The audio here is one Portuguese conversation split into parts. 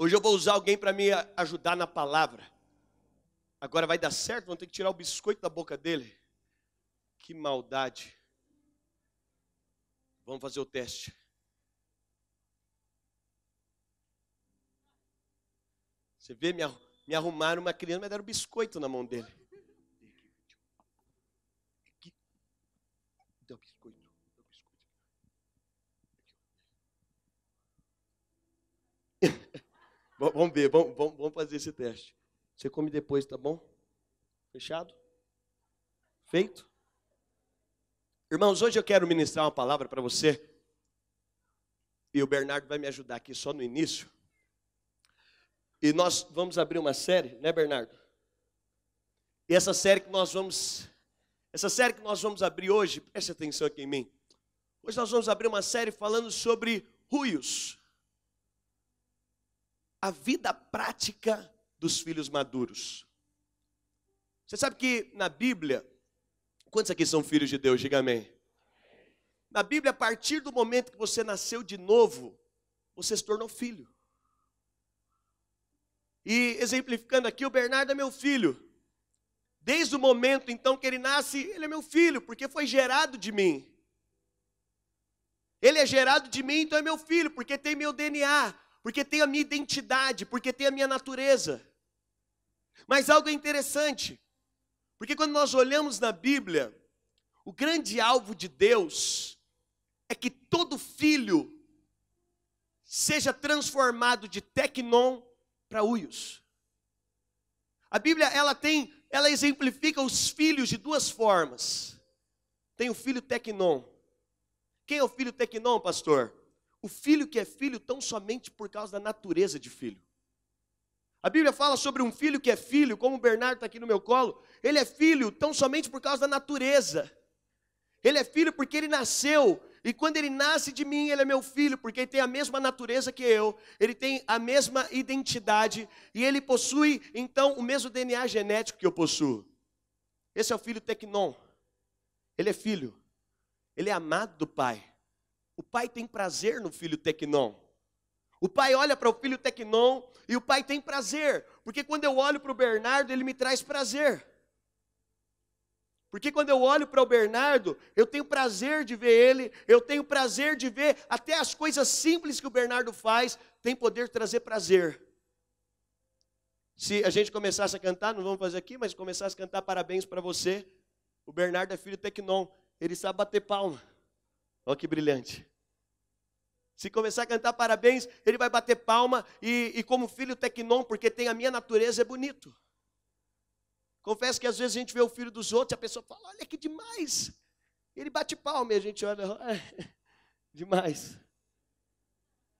Hoje eu vou usar alguém para me ajudar na palavra. Agora vai dar certo? Vamos ter que tirar o biscoito da boca dele. Que maldade. Vamos fazer o teste. Você vê, me, arrumaram uma criança, mas deram biscoito na mão dele. Vamos ver, vamos, vamos fazer esse teste. Você come depois, tá bom? Fechado? Feito? Irmãos, hoje eu quero ministrar uma palavra para você. E o Bernardo vai me ajudar aqui só no início. E nós vamos abrir uma série, né, Bernardo? E essa série que nós vamos essa série que nós vamos abrir hoje, preste atenção aqui em mim. Hoje nós vamos abrir uma série falando sobre ruios a vida prática dos filhos maduros. Você sabe que na Bíblia, quantos aqui são filhos de Deus? Diga amém. Na Bíblia, a partir do momento que você nasceu de novo, você se tornou filho. E exemplificando aqui, o Bernardo é meu filho. Desde o momento então que ele nasce, ele é meu filho, porque foi gerado de mim. Ele é gerado de mim, então é meu filho, porque tem meu DNA porque tem a minha identidade, porque tem a minha natureza. Mas algo é interessante, porque quando nós olhamos na Bíblia, o grande alvo de Deus é que todo filho seja transformado de tecnon para uios. A Bíblia ela tem, ela exemplifica os filhos de duas formas. Tem o filho tecnon. Quem é o filho tecnon, pastor? o filho que é filho tão somente por causa da natureza de filho. A Bíblia fala sobre um filho que é filho, como o Bernardo está aqui no meu colo, ele é filho tão somente por causa da natureza. Ele é filho porque ele nasceu, e quando ele nasce de mim, ele é meu filho, porque ele tem a mesma natureza que eu, ele tem a mesma identidade, e ele possui, então, o mesmo DNA genético que eu possuo. Esse é o filho Tecnon. Ele é filho, ele é amado do Pai. O pai tem prazer no filho tecnon. O pai olha para o filho tecnon e o pai tem prazer, porque quando eu olho para o Bernardo, ele me traz prazer. Porque quando eu olho para o Bernardo, eu tenho prazer de ver ele, eu tenho prazer de ver até as coisas simples que o Bernardo faz, tem poder trazer prazer. Se a gente começasse a cantar, não vamos fazer aqui, mas começasse a cantar parabéns para você, o Bernardo é filho tecnon, ele sabe bater palma. Olha que brilhante. Se começar a cantar parabéns, ele vai bater palma e, e como filho tecnon, porque tem a minha natureza, é bonito. Confesso que às vezes a gente vê o filho dos outros e a pessoa fala, olha que demais. Ele bate palma e a gente olha, demais.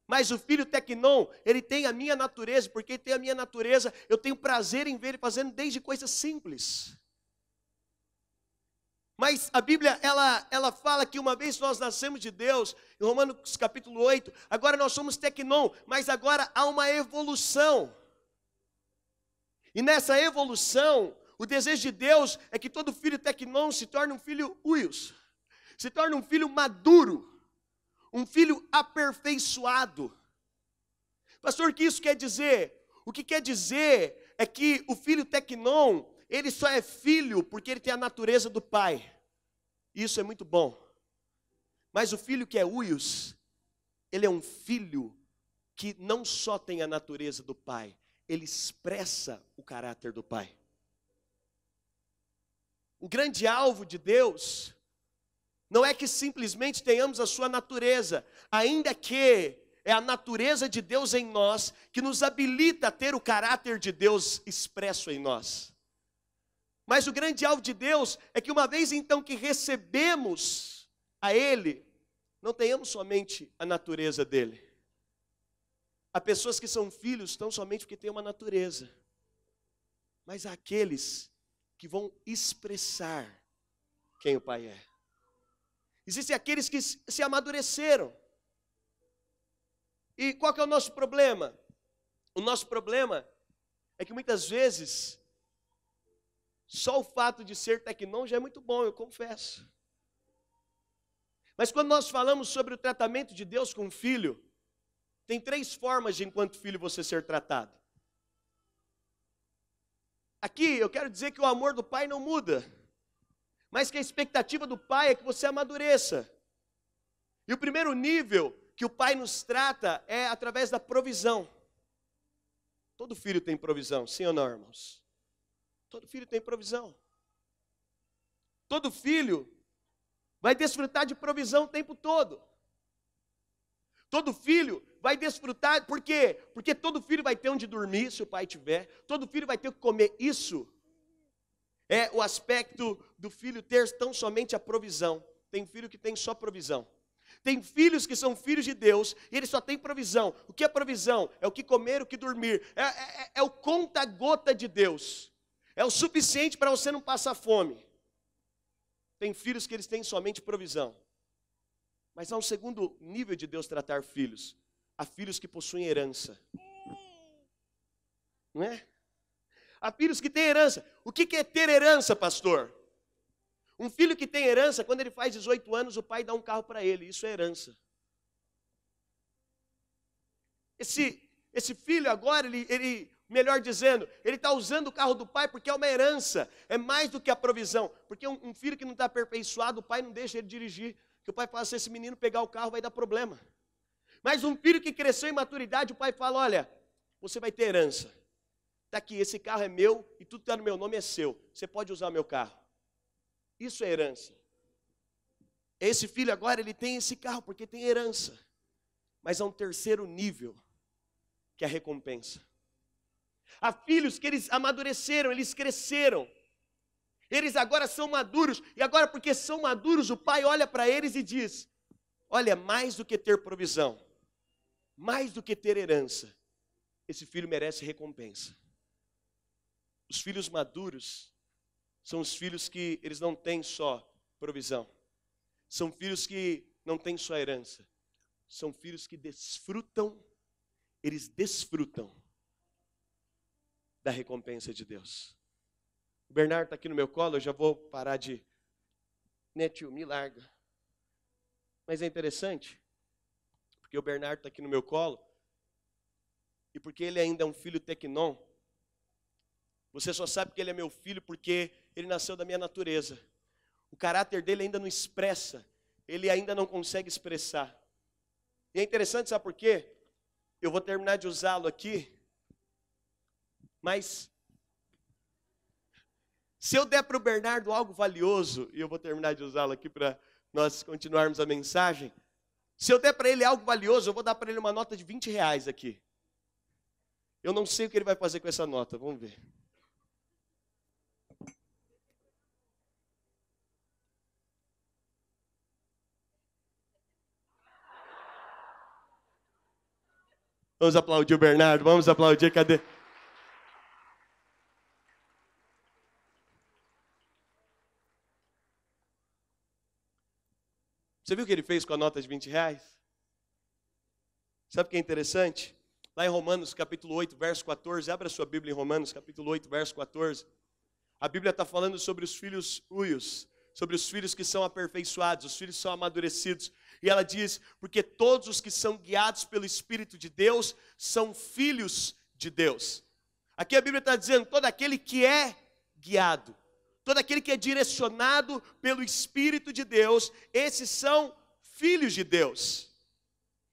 Mas o filho Tecnon, ele tem a minha natureza, porque ele tem a minha natureza, eu tenho prazer em ver ele fazendo desde coisas simples. Mas a Bíblia, ela, ela fala que uma vez nós nascemos de Deus, em Romanos capítulo 8, agora nós somos tecnon, mas agora há uma evolução. E nessa evolução, o desejo de Deus é que todo filho tecnon se torne um filho uios, se torne um filho maduro, um filho aperfeiçoado. Pastor, o que isso quer dizer? O que quer dizer é que o filho tecnon, ele só é filho porque ele tem a natureza do pai. Isso é muito bom. Mas o filho que é Uius, ele é um filho que não só tem a natureza do pai, ele expressa o caráter do pai. O grande alvo de Deus não é que simplesmente tenhamos a sua natureza, ainda que é a natureza de Deus em nós que nos habilita a ter o caráter de Deus expresso em nós. Mas o grande alvo de Deus é que uma vez então que recebemos a Ele, não tenhamos somente a natureza dele. Há pessoas que são filhos tão somente porque têm uma natureza. Mas há aqueles que vão expressar quem o Pai é. Existem aqueles que se amadureceram. E qual que é o nosso problema? O nosso problema é que muitas vezes só o fato de ser tecnão já é muito bom, eu confesso. Mas quando nós falamos sobre o tratamento de Deus com o filho, tem três formas de, enquanto filho, você ser tratado. Aqui eu quero dizer que o amor do pai não muda, mas que a expectativa do pai é que você amadureça. E o primeiro nível que o pai nos trata é através da provisão. Todo filho tem provisão, sim ou não, irmãos? Todo filho tem provisão. Todo filho vai desfrutar de provisão o tempo todo. Todo filho vai desfrutar, por quê? Porque todo filho vai ter onde dormir, se o pai tiver. Todo filho vai ter que comer isso. É o aspecto do filho ter tão somente a provisão. Tem filho que tem só provisão. Tem filhos que são filhos de Deus e ele só tem provisão. O que é provisão? É o que comer, o que dormir. É, é, é o conta-gota de Deus é o suficiente para você não passar fome. Tem filhos que eles têm somente provisão. Mas há um segundo nível de Deus tratar filhos. Há filhos que possuem herança. Não é? Há filhos que têm herança. O que é ter herança, pastor? Um filho que tem herança, quando ele faz 18 anos, o pai dá um carro para ele. Isso é herança. Esse, esse filho agora, ele, ele, Melhor dizendo, ele está usando o carro do pai porque é uma herança, é mais do que a provisão. Porque um, um filho que não está aperfeiçoado, o pai não deixa ele dirigir. Que o pai fala: se assim, esse menino pegar o carro, vai dar problema. Mas um filho que cresceu em maturidade, o pai fala: olha, você vai ter herança. Está aqui, esse carro é meu e tudo que está no meu nome é seu. Você pode usar meu carro. Isso é herança. Esse filho agora ele tem esse carro porque tem herança. Mas há um terceiro nível que é a recompensa. Há filhos que eles amadureceram, eles cresceram. Eles agora são maduros, e agora, porque são maduros, o pai olha para eles e diz: Olha, mais do que ter provisão, mais do que ter herança, esse filho merece recompensa. Os filhos maduros são os filhos que eles não têm só provisão, são filhos que não têm só herança, são filhos que desfrutam, eles desfrutam da recompensa de Deus. O Bernardo está aqui no meu colo, eu já vou parar de. Né, tio, me larga. Mas é interessante, porque o Bernardo está aqui no meu colo, e porque ele ainda é um filho tecnon, você só sabe que ele é meu filho porque ele nasceu da minha natureza. O caráter dele ainda não expressa, ele ainda não consegue expressar. E é interessante, sabe por quê? Eu vou terminar de usá-lo aqui, mas se eu der para o Bernardo algo valioso, e eu vou terminar de usá-lo aqui para nós continuarmos a mensagem. Se eu der para ele algo valioso, eu vou dar para ele uma nota de 20 reais aqui. Eu não sei o que ele vai fazer com essa nota, vamos ver. Vamos aplaudir o Bernardo, vamos aplaudir, cadê? Você viu o que ele fez com a nota de 20 reais? Sabe o que é interessante? Lá em Romanos capítulo 8, verso 14, abra sua Bíblia em Romanos capítulo 8, verso 14. A Bíblia está falando sobre os filhos uios, sobre os filhos que são aperfeiçoados, os filhos que são amadurecidos. E ela diz: porque todos os que são guiados pelo Espírito de Deus são filhos de Deus. Aqui a Bíblia está dizendo: todo aquele que é guiado todo aquele que é direcionado pelo Espírito de Deus, esses são filhos de Deus.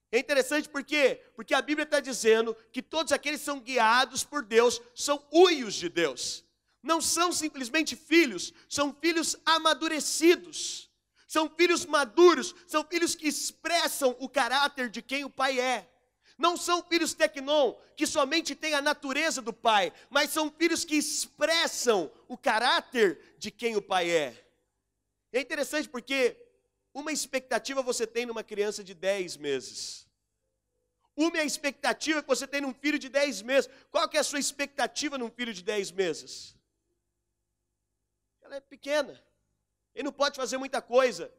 É interessante por quê? Porque a Bíblia está dizendo que todos aqueles que são guiados por Deus são uios de Deus. Não são simplesmente filhos, são filhos amadurecidos, são filhos maduros, são filhos que expressam o caráter de quem o Pai é. Não são filhos tecnon, que somente têm a natureza do pai, mas são filhos que expressam o caráter de quem o pai é. É interessante porque uma expectativa você tem numa criança de 10 meses. Uma é a expectativa que você tem num filho de 10 meses. Qual que é a sua expectativa num filho de 10 meses? Ela é pequena. Ele não pode fazer muita coisa.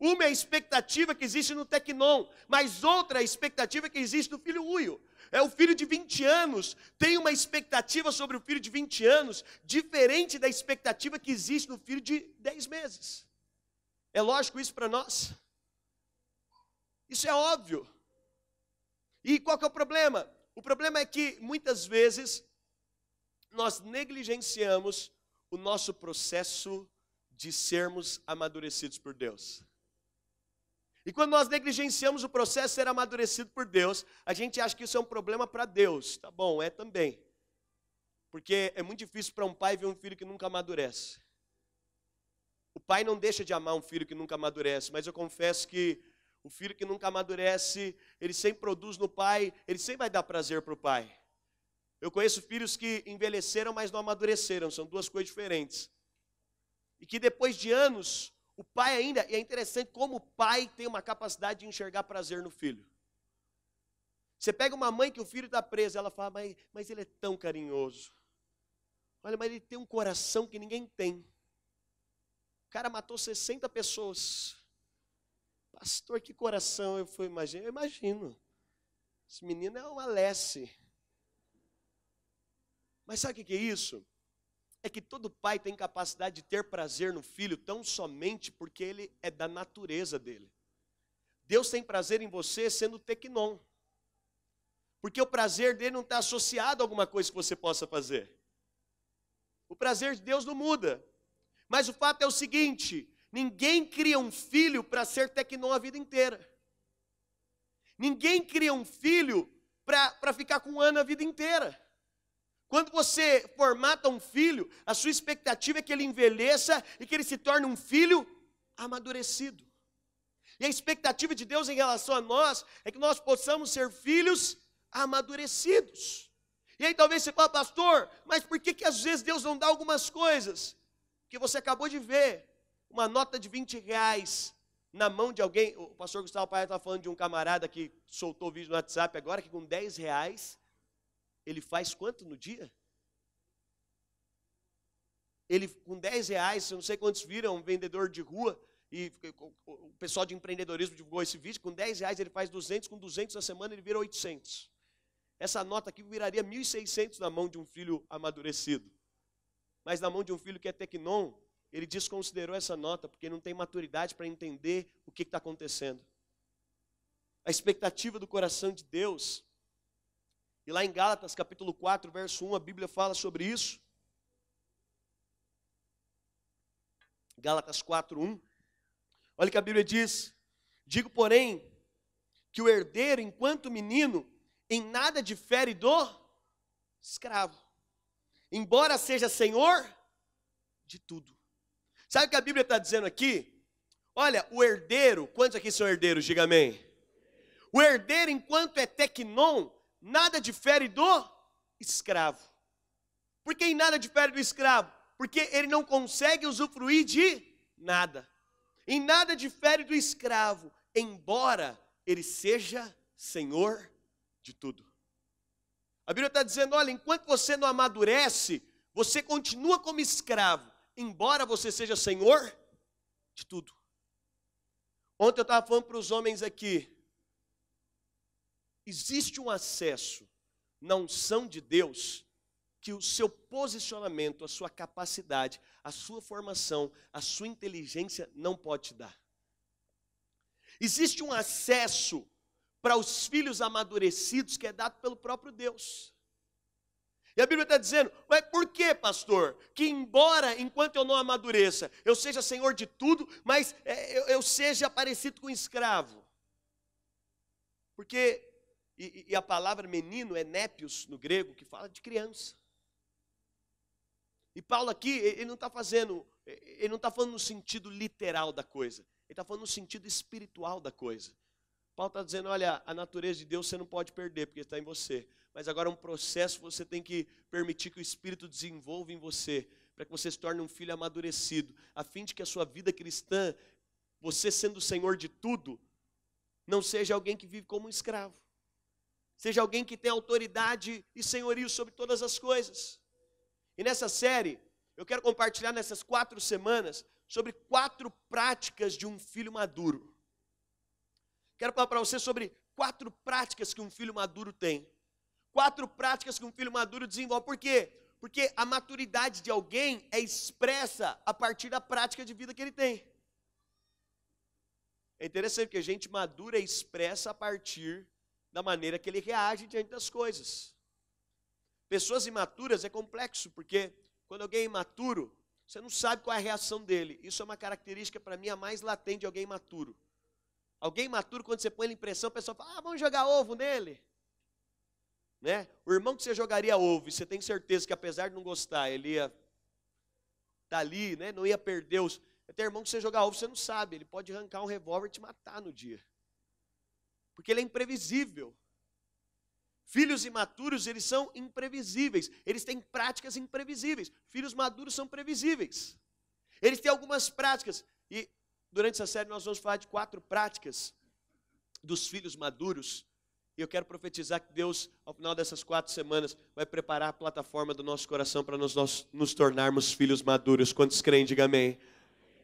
Uma é a expectativa que existe no Tecnon, mas outra é a expectativa que existe no filho Uio. É o filho de 20 anos, tem uma expectativa sobre o filho de 20 anos diferente da expectativa que existe no filho de 10 meses. É lógico isso para nós? Isso é óbvio. E qual que é o problema? O problema é que muitas vezes nós negligenciamos o nosso processo de sermos amadurecidos por Deus. E quando nós negligenciamos o processo de ser amadurecido por Deus, a gente acha que isso é um problema para Deus. Tá bom, é também. Porque é muito difícil para um pai ver um filho que nunca amadurece. O pai não deixa de amar um filho que nunca amadurece, mas eu confesso que o filho que nunca amadurece, ele sempre produz no pai, ele sempre vai dar prazer para o pai. Eu conheço filhos que envelheceram, mas não amadureceram, são duas coisas diferentes. E que depois de anos, o pai ainda, e é interessante como o pai tem uma capacidade de enxergar prazer no filho. Você pega uma mãe que o filho está preso, ela fala, mas, mas ele é tão carinhoso. Olha, mas ele tem um coração que ninguém tem. O cara matou 60 pessoas. Pastor, que coração eu fui imagino. Eu imagino. Esse menino é um Alessi. Mas sabe o que é isso? é que todo pai tem capacidade de ter prazer no filho tão somente porque ele é da natureza dele. Deus tem prazer em você sendo tecnon. Porque o prazer dele não está associado a alguma coisa que você possa fazer. O prazer de Deus não muda. Mas o fato é o seguinte: ninguém cria um filho para ser tecnon a vida inteira. Ninguém cria um filho para ficar com Ana a vida inteira. Quando você formata um filho, a sua expectativa é que ele envelheça e que ele se torne um filho amadurecido. E a expectativa de Deus em relação a nós é que nós possamos ser filhos amadurecidos. E aí talvez você fale, pastor, mas por que, que às vezes Deus não dá algumas coisas? Porque você acabou de ver uma nota de 20 reais na mão de alguém. O pastor Gustavo Paia está falando de um camarada que soltou o vídeo no WhatsApp agora, que com 10 reais ele faz quanto no dia? Ele, com 10 reais, eu não sei quantos viram, um vendedor de rua, e o pessoal de empreendedorismo divulgou esse vídeo, com 10 reais ele faz 200, com 200 na semana ele vira 800. Essa nota aqui viraria 1.600 na mão de um filho amadurecido. Mas na mão de um filho que é tecnon, ele desconsiderou essa nota, porque não tem maturidade para entender o que está acontecendo. A expectativa do coração de Deus e lá em Gálatas, capítulo 4, verso 1, a Bíblia fala sobre isso. Gálatas 4, 1. Olha que a Bíblia diz: Digo, porém, que o herdeiro, enquanto menino, em nada difere do escravo, embora seja senhor de tudo. Sabe o que a Bíblia está dizendo aqui? Olha, o herdeiro, quantos aqui são herdeiros? Diga amém. O herdeiro, enquanto é tecnon, nada difere do escravo. Por que nada difere do escravo? Porque ele não consegue usufruir de nada. Em nada difere do escravo, embora ele seja senhor de tudo. A Bíblia está dizendo: olha, enquanto você não amadurece, você continua como escravo, embora você seja senhor de tudo. Ontem eu estava falando para os homens aqui, existe um acesso na unção de Deus que o seu posicionamento, a sua capacidade, a sua formação, a sua inteligência não pode te dar. Existe um acesso para os filhos amadurecidos que é dado pelo próprio Deus. E a Bíblia está dizendo, mas por que, pastor? Que embora, enquanto eu não amadureça, eu seja senhor de tudo, mas eh, eu, seja parecido com um escravo. Porque e, e a palavra menino é népios no grego, que fala de criança. E Paulo aqui, ele não está fazendo, ele não está falando no sentido literal da coisa, ele está falando no sentido espiritual da coisa. Paulo está dizendo: olha, a natureza de Deus você não pode perder, porque está em você. Mas agora é um processo, você tem que permitir que o Espírito desenvolva em você, para que você se torne um filho amadurecido, a fim de que a sua vida cristã, você sendo o Senhor de tudo, não seja alguém que vive como um escravo seja alguém que tem autoridade e senhorio sobre todas as coisas. E nessa série, eu quero compartilhar nessas quatro semanas sobre quatro práticas de um filho maduro. Quero falar para você sobre quatro práticas que um filho maduro tem. Quatro práticas que um filho maduro desenvolve. Por quê? Porque a maturidade de alguém é expressa a partir da prática de vida que ele tem. É interessante que a gente madura e é expressa a partir da maneira que ele reage diante das coisas. Pessoas imaturas é complexo, porque quando alguém é imaturo, você não sabe qual é a reação dele. Isso é uma característica, para mim, a mais latente de alguém imaturo. Alguém imaturo, quando você põe ele em pressão, o pessoal fala, ah, vamos jogar ovo nele. Né? O irmão que você jogaria ovo, e você tem certeza que apesar de não gostar, ele ia estar tá ali, né? não ia perder os... Tem irmão que você jogar ovo, você não sabe, ele pode arrancar um revólver e te matar no dia porque ele é imprevisível. Filhos imaturos, eles são imprevisíveis, eles têm práticas imprevisíveis. Filhos maduros são previsíveis. Eles têm algumas práticas, e durante essa série nós vamos falar de quatro práticas dos filhos maduros. E eu quero profetizar que Deus, ao final dessas quatro semanas, vai preparar a plataforma do nosso coração para nós, nós nos tornarmos filhos maduros. Quantos creem, diga amém.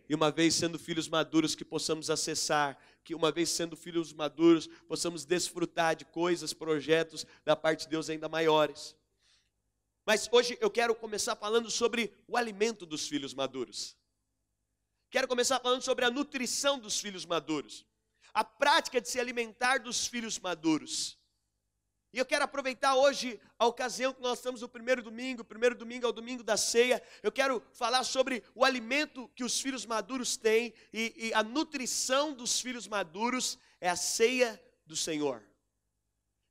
E uma vez sendo filhos maduros, que possamos acessar que uma vez sendo filhos maduros, possamos desfrutar de coisas, projetos da parte de Deus ainda maiores. Mas hoje eu quero começar falando sobre o alimento dos filhos maduros. Quero começar falando sobre a nutrição dos filhos maduros, a prática de se alimentar dos filhos maduros. E eu quero aproveitar hoje a ocasião que nós estamos no primeiro domingo, o primeiro domingo é o domingo da ceia. Eu quero falar sobre o alimento que os filhos maduros têm e, e a nutrição dos filhos maduros é a ceia do Senhor.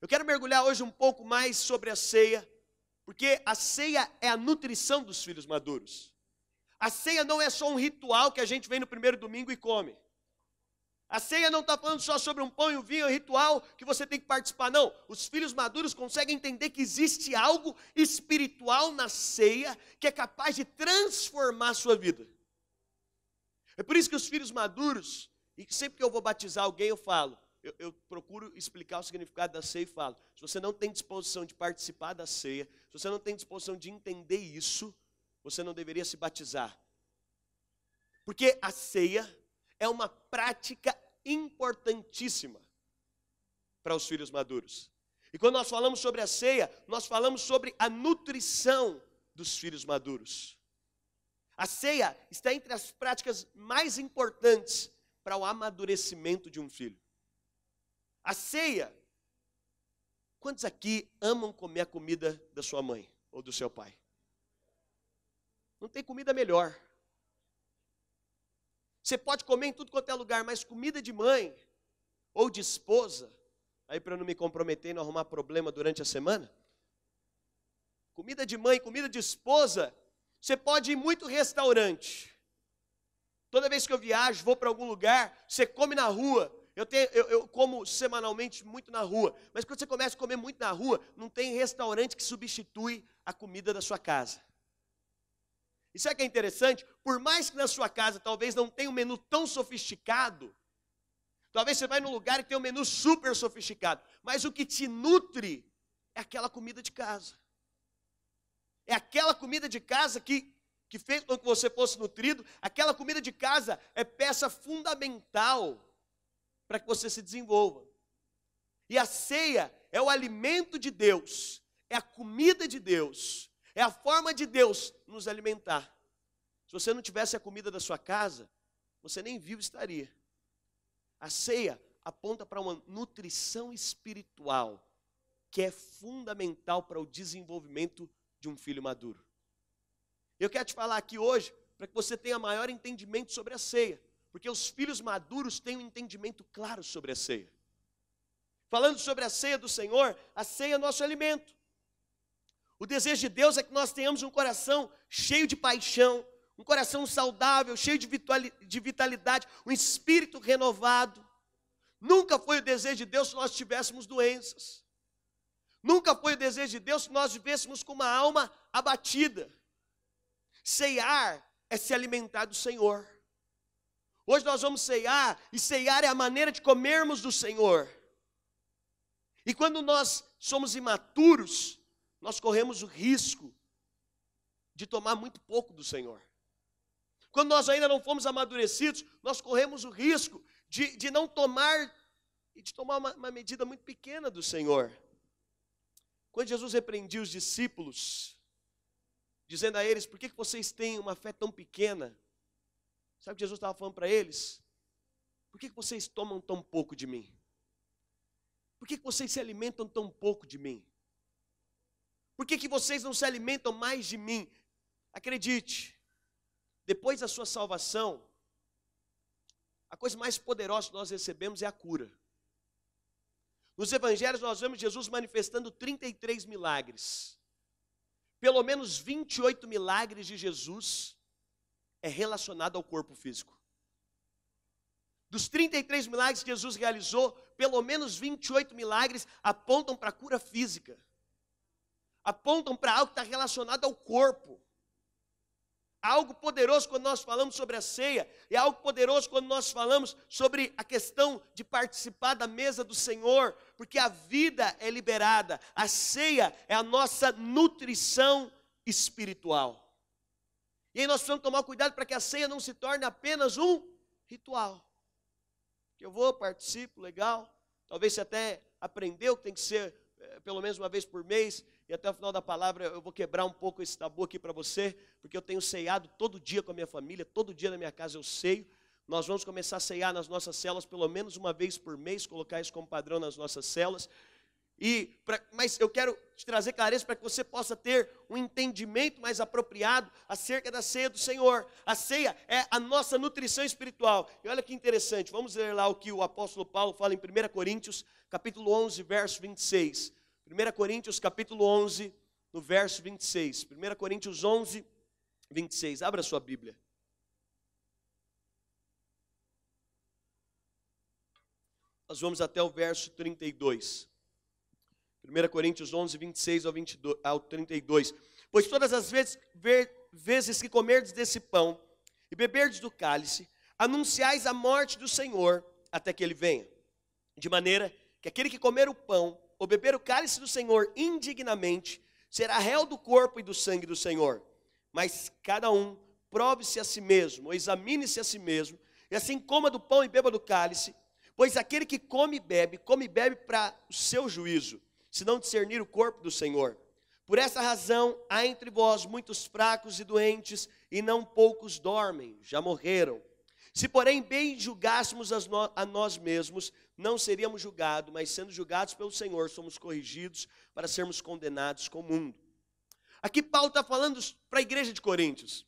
Eu quero mergulhar hoje um pouco mais sobre a ceia, porque a ceia é a nutrição dos filhos maduros. A ceia não é só um ritual que a gente vem no primeiro domingo e come. A ceia não está falando só sobre um pão e um vinho, é um ritual que você tem que participar, não. Os filhos maduros conseguem entender que existe algo espiritual na ceia que é capaz de transformar a sua vida. É por isso que os filhos maduros, e sempre que eu vou batizar alguém, eu falo, eu, eu, procuro explicar o significado da ceia e falo: se você não tem disposição de participar da ceia, se você não tem disposição de entender isso, você não deveria se batizar. Porque a ceia é uma prática importantíssima para os filhos maduros. E quando nós falamos sobre a ceia, nós falamos sobre a nutrição dos filhos maduros. A ceia está entre as práticas mais importantes para o amadurecimento de um filho. A ceia. Quantos aqui amam comer a comida da sua mãe ou do seu pai? Não tem comida melhor. Você pode comer em tudo quanto é lugar, mas comida de mãe ou de esposa, aí para não me comprometer e não arrumar problema durante a semana. Comida de mãe, comida de esposa, você pode ir muito restaurante. Toda vez que eu viajo, vou para algum lugar, você come na rua. Eu, tenho, eu, eu, como semanalmente muito na rua, mas quando você começa a comer muito na rua, não tem restaurante que substitui a comida da sua casa. Isso é que é interessante, por mais que na sua casa talvez não tenha um menu tão sofisticado, talvez você vai num lugar e tenha um menu super sofisticado, mas o que te nutre é aquela comida de casa. É aquela comida de casa que, que fez com que você fosse nutrido, aquela comida de casa é peça fundamental para que você se desenvolva. E a ceia é o alimento de Deus, é a comida de Deus é a forma de Deus nos alimentar. Se você não tivesse a comida da sua casa, você nem vivo estaria. A ceia aponta para uma nutrição espiritual que é fundamental para o desenvolvimento de um filho maduro. Eu quero te falar aqui hoje para que você tenha maior entendimento sobre a ceia, porque os filhos maduros têm um entendimento claro sobre a ceia. Falando sobre a ceia do Senhor, a ceia é nosso alimento. O desejo de Deus é que nós tenhamos um coração cheio de paixão, um coração saudável, cheio de vitalidade, um espírito renovado. Nunca foi o desejo de Deus que nós tivéssemos doenças. Nunca foi o desejo de Deus que nós vivêssemos com uma alma abatida. Ceiar é se alimentar do Senhor. Hoje nós vamos ceiar, e ceiar é a maneira de comermos do Senhor. E quando nós somos imaturos, nós corremos o risco de tomar muito pouco do Senhor. Quando nós ainda não fomos amadurecidos, nós corremos o risco de, de não tomar e de tomar uma, uma medida muito pequena do Senhor. Quando Jesus repreendia os discípulos, dizendo a eles: Por que, que vocês têm uma fé tão pequena? Sabe o que Jesus estava falando para eles? Por que, que vocês tomam tão pouco de mim? Por que, que vocês se alimentam tão pouco de mim? Por que, que vocês não se alimentam mais de mim? Acredite, depois da sua salvação, a coisa mais poderosa que nós recebemos é a cura. Nos evangelhos nós vemos Jesus manifestando 33 milagres. Pelo menos 28 milagres de Jesus é relacionado ao corpo físico. Dos 33 milagres que Jesus realizou, pelo menos 28 milagres apontam para a cura física apontam para algo que está relacionado ao corpo. Algo poderoso quando nós falamos sobre a ceia, e algo poderoso quando nós falamos sobre a questão de participar da mesa do Senhor, porque a vida é liberada, a ceia é a nossa nutrição espiritual. E aí nós precisamos tomar cuidado para que a ceia não se torne apenas um ritual. Que eu vou, participo, legal. Talvez você até aprendeu que tem que ser é, pelo menos uma vez por mês, e até o final da palavra eu vou quebrar um pouco esse tabu aqui para você, porque eu tenho ceiado todo dia com a minha família, todo dia na minha casa eu ceio. Nós vamos começar a ceiar nas nossas celas pelo menos uma vez por mês, colocar isso como padrão nas nossas celas. E pra, mas eu quero te trazer clareza para que você possa ter um entendimento mais apropriado acerca da ceia do Senhor. A ceia é a nossa nutrição espiritual. E olha que interessante, vamos ler lá o que o apóstolo Paulo fala em 1 Coríntios, capítulo 11, verso 26. 1 Coríntios capítulo 11, no verso 26. 1 Coríntios 11, 26. Abra sua Bíblia. Nós vamos até o verso 32. 1 Coríntios 11, 26 ao, 22, ao 32. Pois todas as vezes, ver, vezes que comerdes desse pão e beberdes do cálice, anunciais a morte do Senhor até que ele venha. De maneira que aquele que comer o pão ou beber o cálice do Senhor indignamente, será réu do corpo e do sangue do Senhor. Mas cada um prove-se a si mesmo, ou examine-se a si mesmo, e assim coma do pão e beba do cálice, pois aquele que come e bebe, come e bebe para o seu juízo, se não discernir o corpo do Senhor. Por essa razão, há entre vós muitos fracos e doentes, e não poucos dormem, já morreram. Se, porém, bem julgássemos a nós mesmos, não seríamos julgados, mas sendo julgados pelo Senhor, somos corrigidos para sermos condenados com o mundo. Aqui Paulo está falando para a igreja de Coríntios.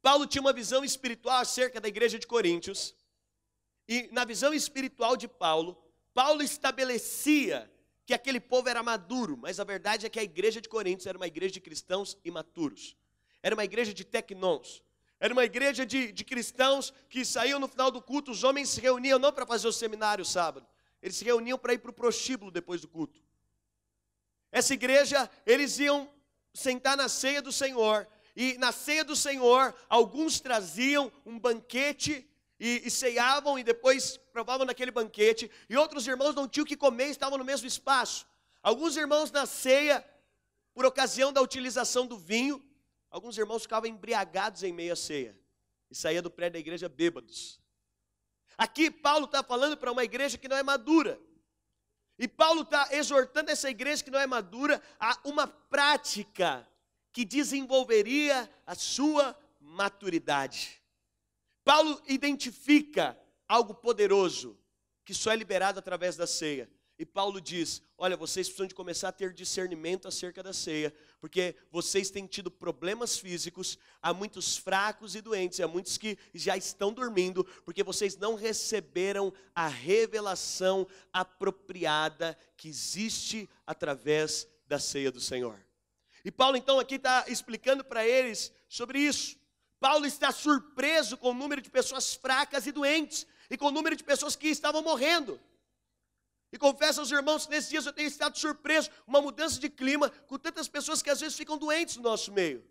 Paulo tinha uma visão espiritual acerca da igreja de Coríntios. E na visão espiritual de Paulo, Paulo estabelecia que aquele povo era maduro, mas a verdade é que a igreja de Coríntios era uma igreja de cristãos imaturos. Era uma igreja de tecnons, era uma igreja de, de cristãos que saíam no final do culto, os homens se reuniam não para fazer o seminário sábado, eles se reuniam para ir para o prostíbulo depois do culto. Essa igreja, eles iam sentar na ceia do Senhor, e na ceia do Senhor, alguns traziam um banquete e, e ceiavam e depois provavam naquele banquete, e outros irmãos não tinham o que comer, estavam no mesmo espaço. Alguns irmãos na ceia, por ocasião da utilização do vinho, Alguns irmãos ficavam embriagados em meia ceia e saía do prédio da igreja bêbados. Aqui Paulo está falando para uma igreja que não é madura. E Paulo está exortando essa igreja que não é madura a uma prática que desenvolveria a sua maturidade. Paulo identifica algo poderoso que só é liberado através da ceia. E Paulo diz: Olha, vocês precisam de começar a ter discernimento acerca da ceia, porque vocês têm tido problemas físicos, há muitos fracos e doentes, há muitos que já estão dormindo, porque vocês não receberam a revelação apropriada que existe através da ceia do Senhor. E Paulo então aqui está explicando para eles sobre isso. Paulo está surpreso com o número de pessoas fracas e doentes, e com o número de pessoas que estavam morrendo. E confesso aos irmãos que nesses dias eu tenho estado surpreso uma mudança de clima com tantas pessoas que às vezes ficam doentes no nosso meio.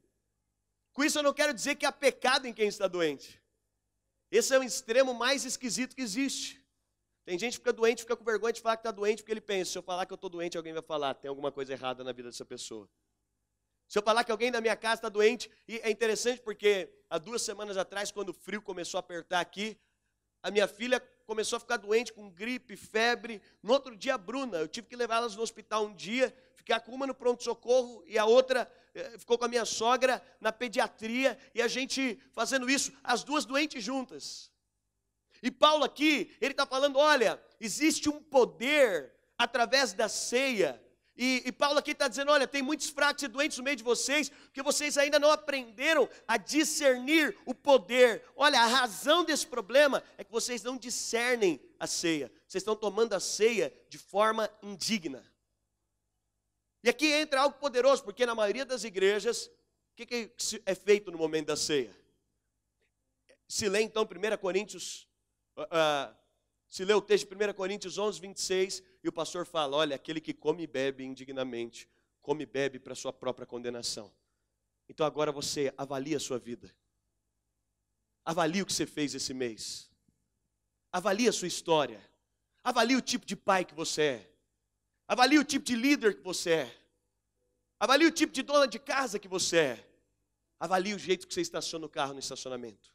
Com isso eu não quero dizer que há pecado em quem está doente. Esse é o extremo mais esquisito que existe. Tem gente que fica doente, fica com vergonha de falar que está doente, porque ele pensa: se eu falar que eu estou doente, alguém vai falar, tem alguma coisa errada na vida dessa pessoa. Se eu falar que alguém da minha casa está doente, e é interessante porque há duas semanas atrás, quando o frio começou a apertar aqui, a minha filha começou a ficar doente com gripe, febre. No outro dia, a Bruna, eu tive que levar elas no hospital um dia, ficar com uma no pronto-socorro e a outra eh, ficou com a minha sogra na pediatria, e a gente fazendo isso, as duas doentes juntas. E Paulo aqui, ele está falando: olha, existe um poder através da ceia e, e Paulo aqui está dizendo: olha, tem muitos fracos e doentes no meio de vocês, porque vocês ainda não aprenderam a discernir o poder. Olha, a razão desse problema é que vocês não discernem a ceia, vocês estão tomando a ceia de forma indigna. E aqui entra algo poderoso, porque na maioria das igrejas, o que, que é feito no momento da ceia? Se lê então 1 Coríntios, uh, uh, se lê o texto de 1 Coríntios 11, 26, e o pastor fala: olha, aquele que come e bebe indignamente, come e bebe para sua própria condenação. Então agora você avalia a sua vida. Avalie o que você fez esse mês. Avalie a sua história. Avalie o tipo de pai que você é. Avalie o tipo de líder que você é. Avalie o tipo de dona de casa que você é. Avalie o jeito que você estaciona o carro no estacionamento.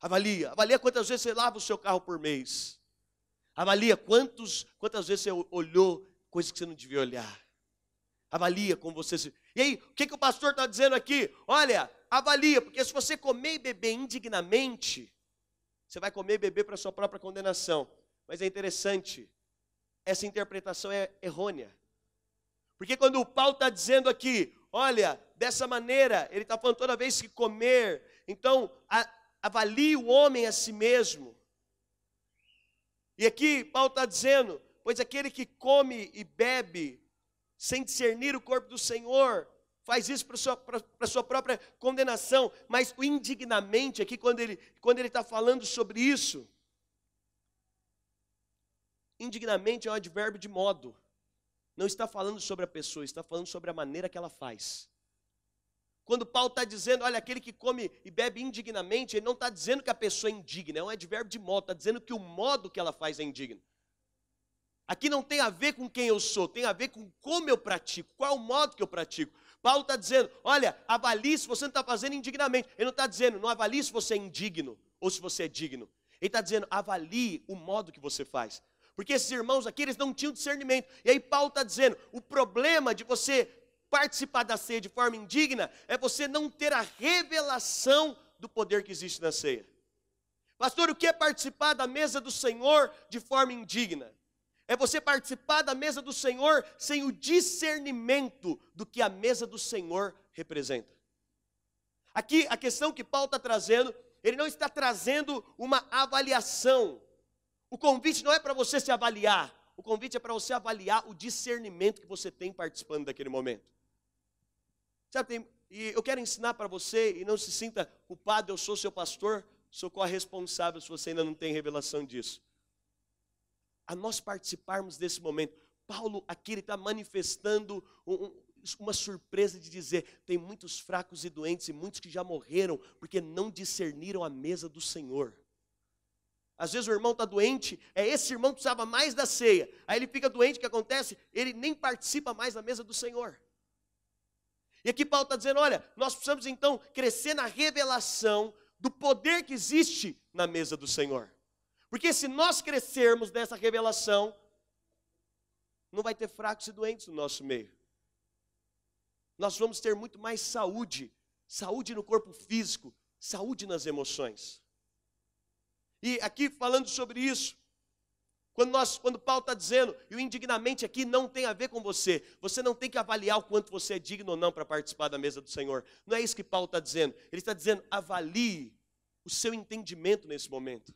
Avalia, avalia quantas vezes você lava o seu carro por mês. Avalia quantos, quantas vezes você olhou coisas que você não devia olhar. Avalia como você se. E aí, o que, que o pastor está dizendo aqui? Olha, avalia, porque se você comer e beber indignamente, você vai comer e beber para sua própria condenação. Mas é interessante, essa interpretação é errônea. Porque quando o Paulo está dizendo aqui, olha, dessa maneira, ele está falando toda vez que comer, então a, avalie o homem a si mesmo. E aqui Paulo está dizendo: pois aquele que come e bebe sem discernir o corpo do Senhor, faz isso para sua, sua própria condenação. Mas o indignamente aqui, quando ele está quando ele tá falando sobre isso, indignamente é um advérbio de modo. Não está falando sobre a pessoa, está falando sobre a maneira que ela faz. Quando Paulo está dizendo, olha, aquele que come e bebe indignamente, ele não está dizendo que a pessoa é indigna, é um advérbio de modo, está dizendo que o modo que ela faz é indigno. Aqui não tem a ver com quem eu sou, tem a ver com como eu pratico, qual é o modo que eu pratico. Paulo está dizendo, olha, avalie se você não está fazendo indignamente. Ele não está dizendo, não avalie se você é indigno ou se você é digno. Ele está dizendo, avalie o modo que você faz. Porque esses irmãos aqui, eles não tinham discernimento. E aí Paulo está dizendo, o problema de você Participar da ceia de forma indigna é você não ter a revelação do poder que existe na ceia. Pastor, o que é participar da mesa do Senhor de forma indigna? É você participar da mesa do Senhor sem o discernimento do que a mesa do Senhor representa. Aqui a questão que Paulo está trazendo, ele não está trazendo uma avaliação. O convite não é para você se avaliar, o convite é para você avaliar o discernimento que você tem participando daquele momento. Sabe, tem, e eu quero ensinar para você, e não se sinta culpado, eu sou seu pastor, sou corresponsável se você ainda não tem revelação disso. A nós participarmos desse momento, Paulo aqui ele está manifestando um, uma surpresa de dizer: tem muitos fracos e doentes e muitos que já morreram porque não discerniram a mesa do Senhor. Às vezes o irmão está doente, é esse irmão que precisava mais da ceia. Aí ele fica doente, o que acontece? Ele nem participa mais da mesa do Senhor. E aqui Paulo está dizendo: olha, nós precisamos então crescer na revelação do poder que existe na mesa do Senhor. Porque se nós crescermos nessa revelação, não vai ter fracos e doentes no nosso meio. Nós vamos ter muito mais saúde, saúde no corpo físico, saúde nas emoções. E aqui falando sobre isso, quando, nós, quando Paulo está dizendo, e o indignamente aqui não tem a ver com você, você não tem que avaliar o quanto você é digno ou não para participar da mesa do Senhor. Não é isso que Paulo está dizendo. Ele está dizendo, avalie o seu entendimento nesse momento.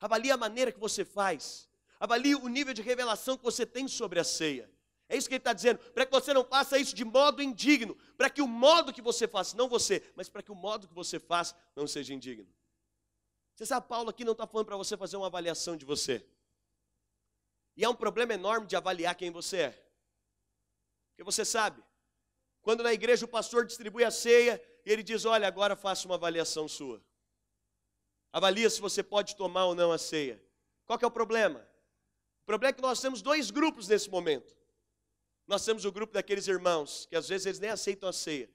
Avalie a maneira que você faz. Avalie o nível de revelação que você tem sobre a ceia. É isso que ele está dizendo, para que você não faça isso de modo indigno, para que o modo que você faça, não você, mas para que o modo que você faz não seja indigno. Você sabe, Paulo aqui não está falando para você fazer uma avaliação de você. E é um problema enorme de avaliar quem você é. Porque você sabe, quando na igreja o pastor distribui a ceia, ele diz: Olha, agora faça uma avaliação sua. Avalia se você pode tomar ou não a ceia. Qual que é o problema? O problema é que nós temos dois grupos nesse momento. Nós temos o grupo daqueles irmãos que às vezes eles nem aceitam a ceia.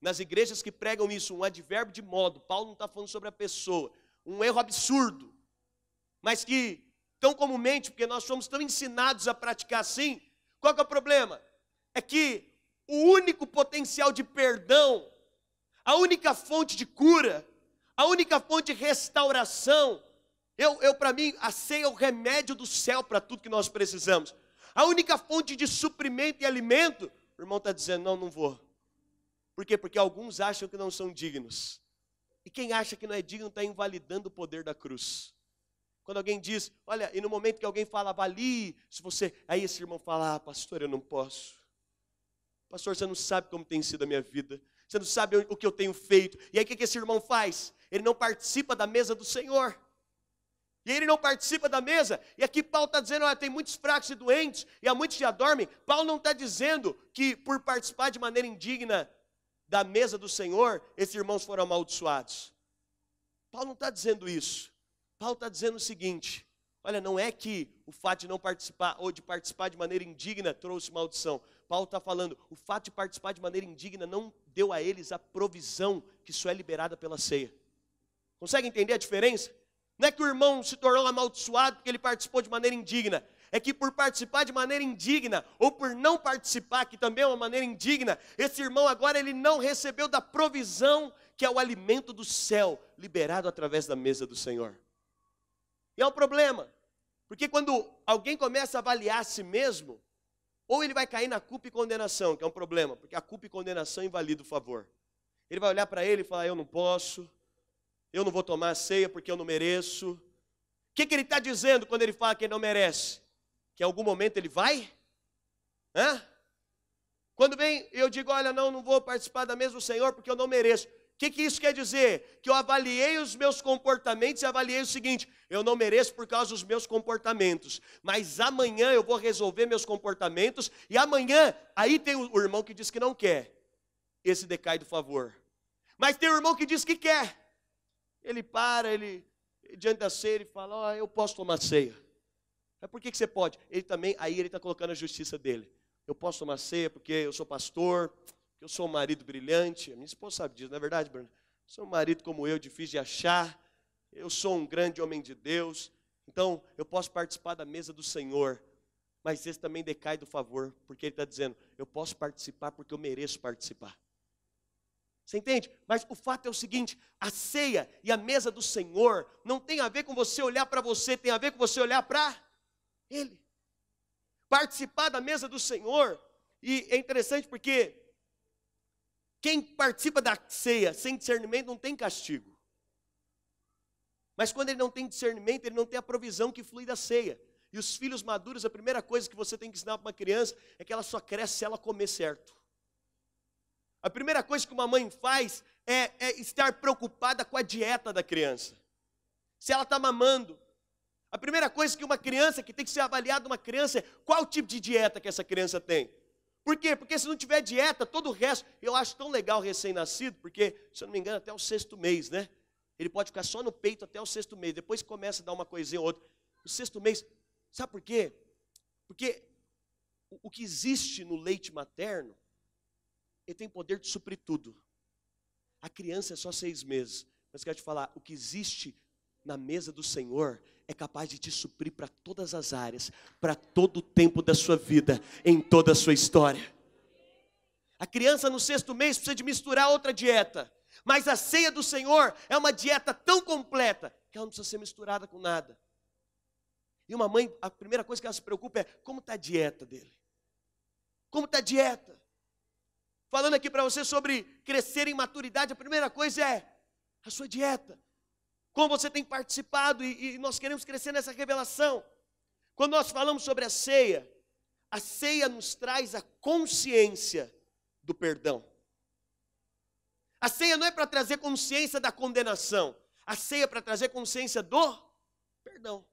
Nas igrejas que pregam isso, um advérbio de modo, Paulo não está falando sobre a pessoa, um erro absurdo, mas que tão comumente, porque nós somos tão ensinados a praticar assim. Qual que é o problema? É que o único potencial de perdão, a única fonte de cura, a única fonte de restauração, eu, eu para mim, a ceia é o remédio do céu para tudo que nós precisamos. A única fonte de suprimento e alimento, o irmão está dizendo: não, não vou. Por quê? Porque alguns acham que não são dignos. E quem acha que não é digno está invalidando o poder da cruz. Quando alguém diz, olha, e no momento que alguém fala, vale, se você. Aí esse irmão fala, ah, pastor, eu não posso. Pastor, você não sabe como tem sido a minha vida. Você não sabe o que eu tenho feito. E aí o que esse irmão faz? Ele não participa da mesa do Senhor. E ele não participa da mesa. E aqui Paulo está dizendo: olha, tem muitos fracos e doentes, e há muitos que já dormem. Paulo não está dizendo que por participar de maneira indigna da mesa do Senhor, esses irmãos foram amaldiçoados. Paulo não está dizendo isso. Paulo está dizendo o seguinte: olha, não é que o fato de não participar ou de participar de maneira indigna trouxe maldição. Paulo está falando, o fato de participar de maneira indigna não deu a eles a provisão que só é liberada pela ceia. Consegue entender a diferença? Não é que o irmão se tornou amaldiçoado porque ele participou de maneira indigna. É que por participar de maneira indigna, ou por não participar, que também é uma maneira indigna, esse irmão agora ele não recebeu da provisão que é o alimento do céu liberado através da mesa do Senhor. E é o problema. Porque quando alguém começa a avaliar a si mesmo, ou ele vai cair na culpa e condenação, que é um problema, porque a culpa e condenação invalida o favor. Ele vai olhar para ele e falar: Eu não posso, eu não vou tomar a ceia porque eu não mereço. O que, que ele está dizendo quando ele fala que ele não merece? Que em algum momento ele vai? Hã? Quando vem, eu digo: Olha, não, não vou participar da mesa do Senhor porque eu não mereço. O que, que isso quer dizer? Que eu avaliei os meus comportamentos e avaliei o seguinte: eu não mereço por causa dos meus comportamentos, mas amanhã eu vou resolver meus comportamentos, e amanhã, aí tem o irmão que diz que não quer, esse decai do favor. Mas tem o irmão que diz que quer, ele para, ele diante da ceia, ele fala: oh, eu posso tomar ceia. Mas por que, que você pode? Ele também, aí ele está colocando a justiça dele. Eu posso tomar ceia porque eu sou pastor, que eu sou um marido brilhante, a minha esposa sabe disso, não é verdade, Bruno? Sou um marido como eu, difícil de achar, eu sou um grande homem de Deus, então eu posso participar da mesa do Senhor, mas esse também decai do favor, porque ele está dizendo, eu posso participar porque eu mereço participar. Você entende? Mas o fato é o seguinte: a ceia e a mesa do Senhor não tem a ver com você olhar para você, tem a ver com você olhar para Ele. Participar da mesa do Senhor, e é interessante porque quem participa da ceia sem discernimento não tem castigo. Mas quando ele não tem discernimento, ele não tem a provisão que flui da ceia. E os filhos maduros, a primeira coisa que você tem que ensinar para uma criança é que ela só cresce se ela comer certo. A primeira coisa que uma mãe faz é, é estar preocupada com a dieta da criança. Se ela está mamando. A primeira coisa que uma criança, que tem que ser avaliada uma criança, é qual tipo de dieta que essa criança tem. Por quê? Porque se não tiver dieta, todo o resto. Eu acho tão legal o recém-nascido, porque, se eu não me engano, até o sexto mês, né? Ele pode ficar só no peito até o sexto mês. Depois começa a dar uma coisinha ou outra. O sexto mês, sabe por quê? Porque o que existe no leite materno, ele tem poder de suprir tudo. A criança é só seis meses. Mas quero te falar, o que existe na mesa do Senhor é capaz de te suprir para todas as áreas, para todo o tempo da sua vida, em toda a sua história. A criança no sexto mês precisa de misturar outra dieta, mas a ceia do Senhor é uma dieta tão completa que ela não precisa ser misturada com nada. E uma mãe, a primeira coisa que ela se preocupa é como está a dieta dele. Como está a dieta? Falando aqui para você sobre crescer em maturidade, a primeira coisa é a sua dieta como você tem participado, e, e nós queremos crescer nessa revelação. Quando nós falamos sobre a ceia, a ceia nos traz a consciência do perdão. A ceia não é para trazer consciência da condenação, a ceia é para trazer consciência do perdão.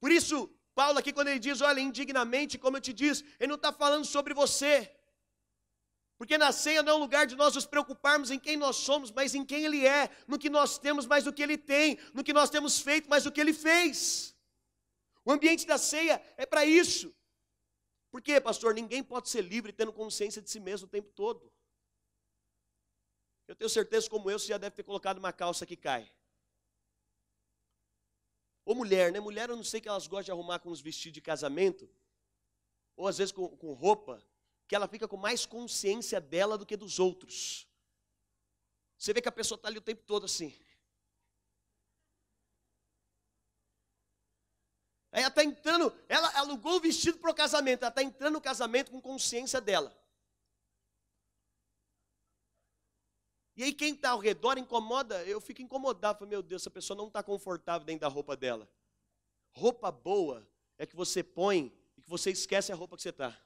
Por isso, Paulo aqui, quando ele diz, olha, indignamente, como eu te disse, ele não está falando sobre você, porque na ceia não é um lugar de nós nos preocuparmos em quem nós somos, mas em quem Ele é, no que nós temos, mais do que Ele tem, no que nós temos feito, mais do que Ele fez. O ambiente da ceia é para isso. Por quê, pastor? Ninguém pode ser livre tendo consciência de si mesmo o tempo todo. Eu tenho certeza, como eu, você já deve ter colocado uma calça que cai. Ou mulher, né? Mulher, eu não sei que elas gostam de arrumar com os vestidos de casamento, ou às vezes com, com roupa, que ela fica com mais consciência dela do que dos outros. Você vê que a pessoa está ali o tempo todo assim. Aí ela está entrando, ela alugou o vestido para o casamento, ela está entrando no casamento com consciência dela. E aí quem está ao redor incomoda, eu fico incomodado, falo, meu Deus, essa pessoa não está confortável dentro da roupa dela. Roupa boa é que você põe e que você esquece a roupa que você está.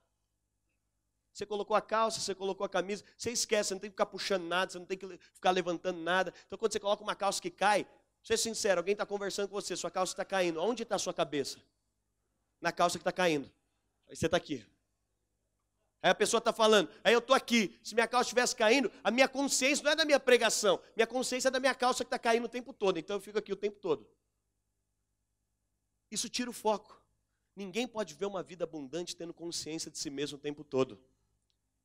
Você colocou a calça, você colocou a camisa, você esquece, você não tem que ficar puxando nada, você não tem que ficar levantando nada. Então, quando você coloca uma calça que cai, seja sincero, alguém está conversando com você, sua calça está caindo. Onde está a sua cabeça? Na calça que está caindo. Aí você está aqui. Aí a pessoa está falando, aí eu estou aqui. Se minha calça estivesse caindo, a minha consciência não é da minha pregação, minha consciência é da minha calça que está caindo o tempo todo. Então eu fico aqui o tempo todo. Isso tira o foco. Ninguém pode ver uma vida abundante tendo consciência de si mesmo o tempo todo.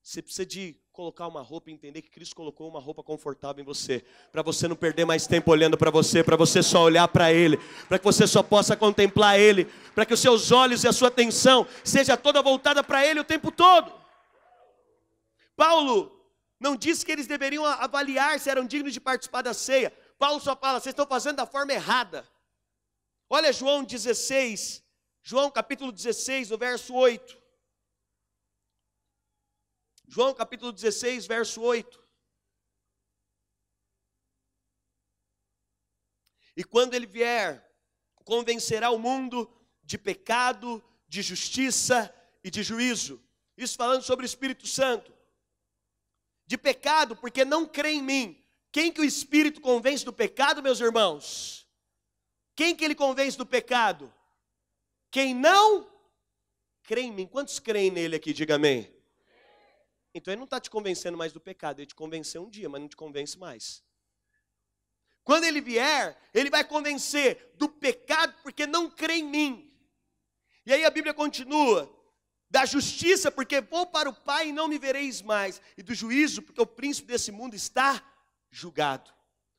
Você precisa de colocar uma roupa e entender que Cristo colocou uma roupa confortável em você, para você não perder mais tempo olhando para você, para você só olhar para Ele, para que você só possa contemplar Ele, para que os seus olhos e a sua atenção seja toda voltada para Ele o tempo todo. Paulo não disse que eles deveriam avaliar se eram dignos de participar da ceia. Paulo só fala: vocês estão fazendo da forma errada. Olha João 16, João capítulo 16, no verso 8. João capítulo 16, verso 8. E quando ele vier, convencerá o mundo de pecado, de justiça e de juízo. Isso falando sobre o Espírito Santo. De pecado, porque não crê em mim. Quem que o Espírito convence do pecado, meus irmãos? Quem que ele convence do pecado? Quem não crê em mim. Quantos creem nele aqui? Diga amém. Então ele não está te convencendo mais do pecado, ele te convenceu um dia, mas não te convence mais. Quando ele vier, ele vai convencer do pecado porque não crê em mim. E aí a Bíblia continua: da justiça, porque vou para o Pai e não me vereis mais, e do juízo, porque o príncipe desse mundo está julgado.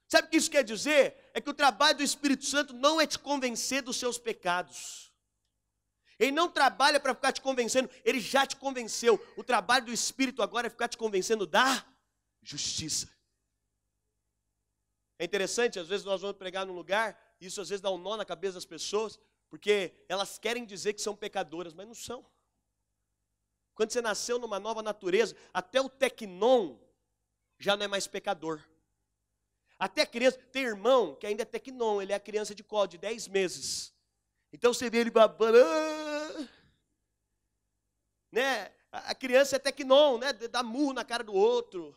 Sabe o que isso quer dizer? É que o trabalho do Espírito Santo não é te convencer dos seus pecados. Ele não trabalha para ficar te convencendo, ele já te convenceu. O trabalho do Espírito agora é ficar te convencendo da justiça. É interessante, às vezes nós vamos pregar num lugar, e isso às vezes dá um nó na cabeça das pessoas, porque elas querem dizer que são pecadoras, mas não são. Quando você nasceu numa nova natureza, até o tecnon já não é mais pecador. Até a criança, tem irmão que ainda é tecnon, ele é a criança de código, de 10 meses. Então você vê ele babando, ah, né? A criança que é não, né? Dá murro na cara do outro.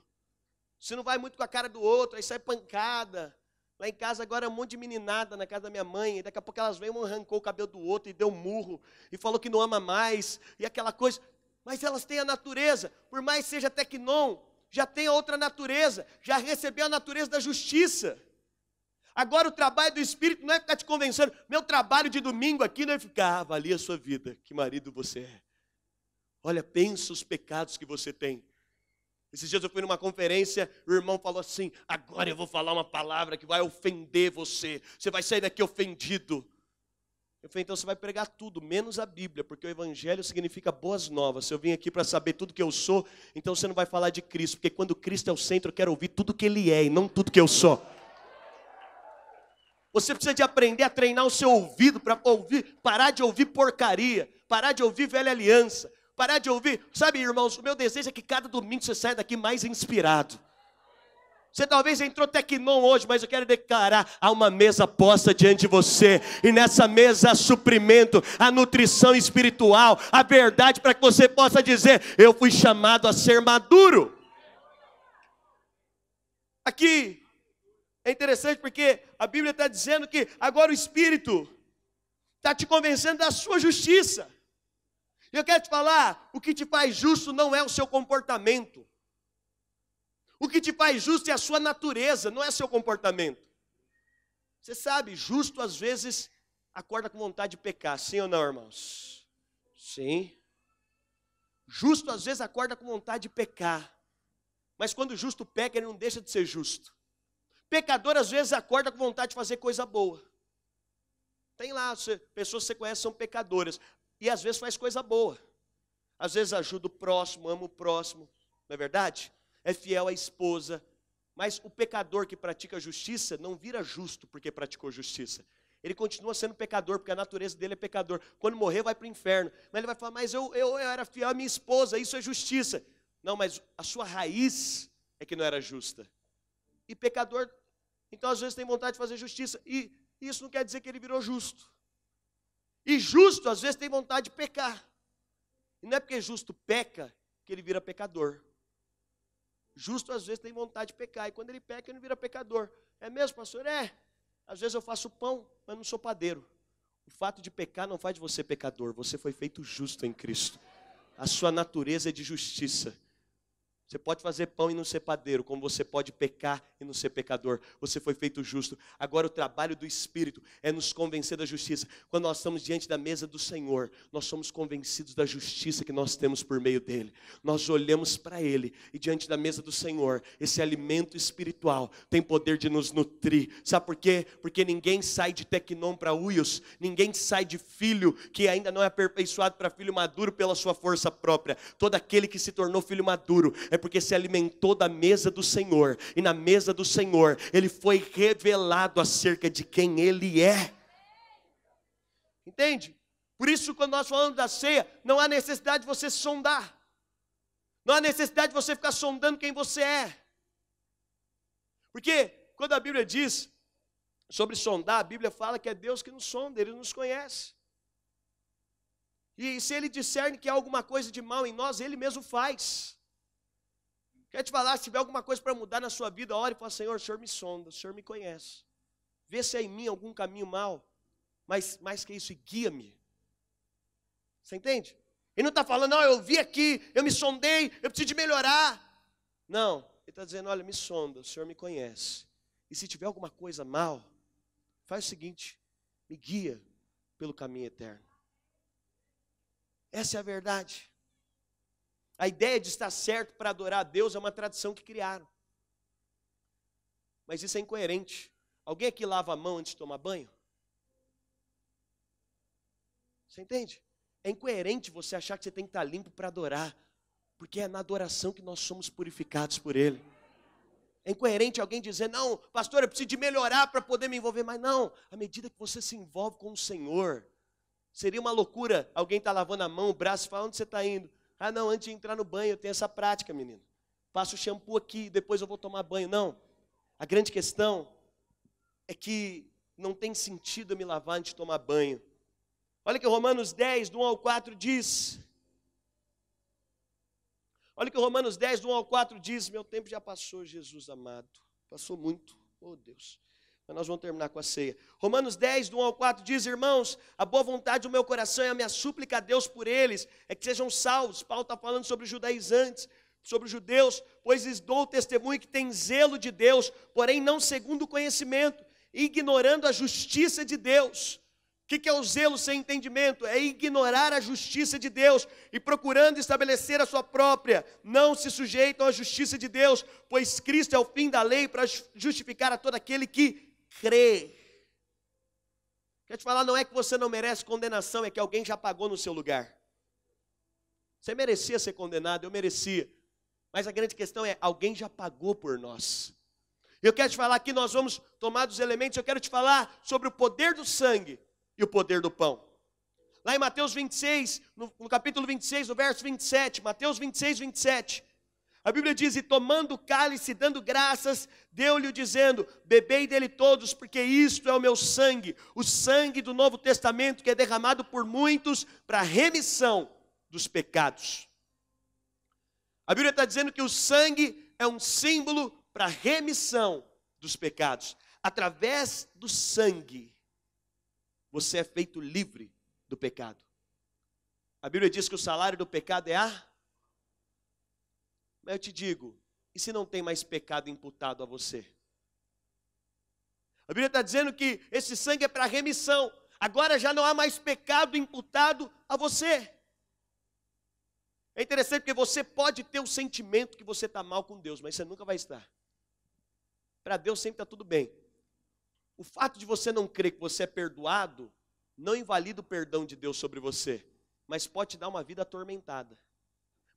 Se não vai muito com a cara do outro, aí sai pancada. Lá em casa agora é um monte de meninada na casa da minha mãe, e daqui a pouco elas vêm, um arrancou o cabelo do outro e deu um murro, e falou que não ama mais, e aquela coisa. Mas elas têm a natureza, por mais seja até que não, já tem a outra natureza, já recebeu a natureza da justiça. Agora o trabalho do Espírito não é ficar te convencendo, meu trabalho de domingo aqui não é ficar, ah, a sua vida, que marido você é. Olha, pensa os pecados que você tem. Esses dias eu fui numa conferência, o irmão falou assim: agora eu vou falar uma palavra que vai ofender você. Você vai sair daqui ofendido. Eu falei, então você vai pregar tudo, menos a Bíblia, porque o Evangelho significa boas novas. Se eu vim aqui para saber tudo que eu sou, então você não vai falar de Cristo, porque quando Cristo é o centro, eu quero ouvir tudo que Ele é e não tudo que eu sou. Você precisa de aprender a treinar o seu ouvido para ouvir, parar de ouvir porcaria, parar de ouvir velha aliança, parar de ouvir. Sabe, irmãos, o meu desejo é que cada domingo você saia daqui mais inspirado. Você talvez entrou tecnon hoje, mas eu quero declarar: há uma mesa posta diante de você, e nessa mesa há suprimento, a nutrição espiritual, a verdade para que você possa dizer: Eu fui chamado a ser maduro. Aqui é interessante porque a Bíblia está dizendo que agora o Espírito está te convencendo da sua justiça. E eu quero te falar: o que te faz justo não é o seu comportamento. O que te faz justo é a sua natureza, não é seu comportamento. Você sabe, justo às vezes acorda com vontade de pecar, sim ou não, irmãos? Sim. Justo às vezes acorda com vontade de pecar. Mas quando o justo peca, ele não deixa de ser justo. Pecador às vezes acorda com vontade de fazer coisa boa. Tem lá, pessoas que você conhece são pecadoras. E às vezes faz coisa boa. Às vezes ajuda o próximo, ama o próximo. Não é verdade? É fiel à esposa. Mas o pecador que pratica justiça não vira justo porque praticou justiça. Ele continua sendo pecador, porque a natureza dele é pecador. Quando morrer, vai para o inferno. Mas ele vai falar: Mas eu, eu, eu era fiel à minha esposa, isso é justiça. Não, mas a sua raiz é que não era justa. E pecador, então às vezes tem vontade de fazer justiça. E isso não quer dizer que ele virou justo. E justo, às vezes, tem vontade de pecar. E não é porque justo peca que ele vira pecador. Justo, às vezes, tem vontade de pecar. E quando ele peca, ele não vira pecador. É mesmo, pastor? É. Às vezes eu faço pão, mas não sou padeiro. O fato de pecar não faz de você pecador. Você foi feito justo em Cristo. A sua natureza é de justiça. Você pode fazer pão e não ser padeiro, como você pode pecar e não ser pecador. Você foi feito justo. Agora o trabalho do Espírito é nos convencer da justiça. Quando nós estamos diante da mesa do Senhor, nós somos convencidos da justiça que nós temos por meio dele. Nós olhamos para ele e diante da mesa do Senhor, esse alimento espiritual tem poder de nos nutrir. Sabe por quê? Porque ninguém sai de Tecnon para Uios, ninguém sai de filho que ainda não é aperfeiçoado para filho maduro pela sua força própria. Todo aquele que se tornou filho maduro é é porque se alimentou da mesa do Senhor, e na mesa do Senhor ele foi revelado acerca de quem ele é. Entende? Por isso, quando nós falamos da ceia, não há necessidade de você sondar, não há necessidade de você ficar sondando quem você é, porque quando a Bíblia diz sobre sondar, a Bíblia fala que é Deus que nos sonda, ele nos conhece. E se ele discerne que há alguma coisa de mal em nós, ele mesmo faz. Quer te falar, se tiver alguma coisa para mudar na sua vida, ore e fala, Senhor, o Senhor me sonda, o Senhor me conhece. Vê se há em mim algum caminho mal, mas mais que isso, guia-me. Você entende? Ele não está falando, não, ah, eu vi aqui, eu me sondei, eu preciso de melhorar. Não, ele está dizendo, olha, me sonda, o Senhor me conhece. E se tiver alguma coisa mal, faz o seguinte, me guia pelo caminho eterno. Essa é a verdade. A ideia de estar certo para adorar a Deus é uma tradição que criaram. Mas isso é incoerente. Alguém aqui lava a mão antes de tomar banho? Você entende? É incoerente você achar que você tem que estar limpo para adorar, porque é na adoração que nós somos purificados por Ele. É incoerente alguém dizer, não, pastor, eu preciso de melhorar para poder me envolver. Mas não, à medida que você se envolve com o Senhor, seria uma loucura alguém estar tá lavando a mão, o braço e falar, onde você está indo? Ah, não, antes de entrar no banho, eu tenho essa prática, menino. Passo o shampoo aqui, depois eu vou tomar banho. Não. A grande questão é que não tem sentido eu me lavar antes de tomar banho. Olha que Romanos 10, do 1 ao 4 diz. Olha que Romanos 10, do 1 ao 4 diz: Meu tempo já passou, Jesus amado. Passou muito. Oh, Deus. Mas nós vamos terminar com a ceia. Romanos 10, do 1 ao 4 diz: Irmãos, a boa vontade do meu coração e a minha súplica a Deus por eles é que sejam salvos. Paulo está falando sobre os judaizantes, sobre os judeus, pois lhes dou testemunho que tem zelo de Deus, porém não segundo o conhecimento, ignorando a justiça de Deus. O que, que é o zelo sem entendimento? É ignorar a justiça de Deus e procurando estabelecer a sua própria. Não se sujeitam à justiça de Deus, pois Cristo é o fim da lei para justificar a todo aquele que crê. Quer te falar, não é que você não merece condenação, é que alguém já pagou no seu lugar. Você merecia ser condenado, eu merecia. Mas a grande questão é: alguém já pagou por nós. Eu quero te falar que nós vamos tomar dos elementos, eu quero te falar sobre o poder do sangue e o poder do pão. Lá em Mateus 26, no, no capítulo 26, no verso 27, Mateus 26, 27, a Bíblia diz: E tomando o cálice, dando graças, deu-lhe dizendo: Bebei dele todos, porque isto é o meu sangue, o sangue do Novo Testamento que é derramado por muitos para a remissão dos pecados. A Bíblia está dizendo que o sangue é um símbolo para a remissão dos pecados. Através do sangue, você é feito livre do pecado. A Bíblia diz que o salário do pecado é a mas eu te digo, e se não tem mais pecado imputado a você? A Bíblia está dizendo que esse sangue é para remissão. Agora já não há mais pecado imputado a você. É interessante porque você pode ter o sentimento que você está mal com Deus, mas você nunca vai estar. Para Deus sempre está tudo bem. O fato de você não crer que você é perdoado, não invalida o perdão de Deus sobre você, mas pode te dar uma vida atormentada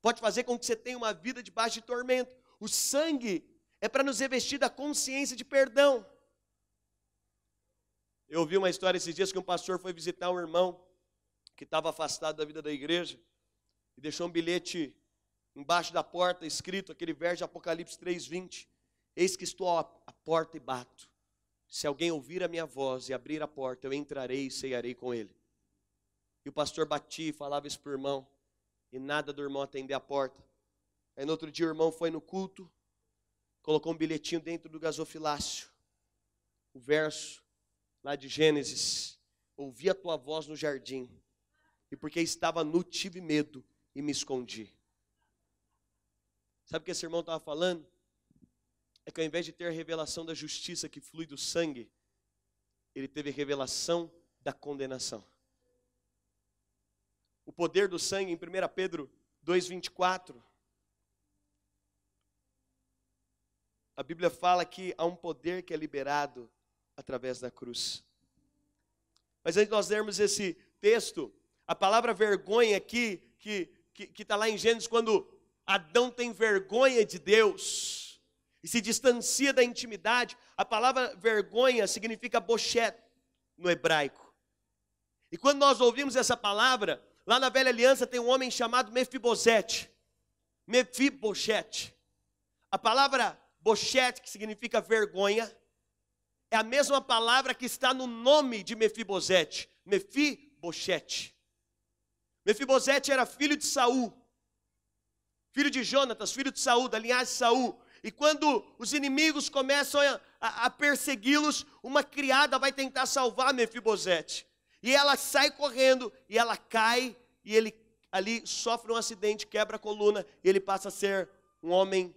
pode fazer com que você tenha uma vida debaixo de tormento. O sangue é para nos revestir da consciência de perdão. Eu ouvi uma história esses dias que um pastor foi visitar um irmão que estava afastado da vida da igreja e deixou um bilhete embaixo da porta escrito aquele verso de Apocalipse 3:20. Eis que estou à porta e bato. Se alguém ouvir a minha voz e abrir a porta, eu entrarei e ceiarei com ele. E o pastor batia e falava isso para o irmão e nada do irmão atender a porta. Aí no outro dia o irmão foi no culto, colocou um bilhetinho dentro do gasofilácio. O verso lá de Gênesis: Ouvi a tua voz no jardim, e porque estava nu tive medo e me escondi. Sabe o que esse irmão estava falando? É que ao invés de ter a revelação da justiça que flui do sangue, ele teve revelação da condenação o poder do sangue em 1 Pedro 2,24. A Bíblia fala que há um poder que é liberado através da cruz. Mas antes de nós lermos esse texto, a palavra vergonha aqui, que está lá em Gênesis, quando Adão tem vergonha de Deus e se distancia da intimidade, a palavra vergonha significa bochete no hebraico. E quando nós ouvimos essa palavra, Lá na velha aliança tem um homem chamado Mefibosete. Mefibosete. A palavra bochete, que significa vergonha, é a mesma palavra que está no nome de Mefibosete. Mefibosete. Mefibosete era filho de Saul, filho de Jonatas, filho de Saul, da linhagem de Saul. E quando os inimigos começam a, a, a persegui-los, uma criada vai tentar salvar Mefibosete. E ela sai correndo e ela cai e ele ali sofre um acidente, quebra a coluna e ele passa a ser um homem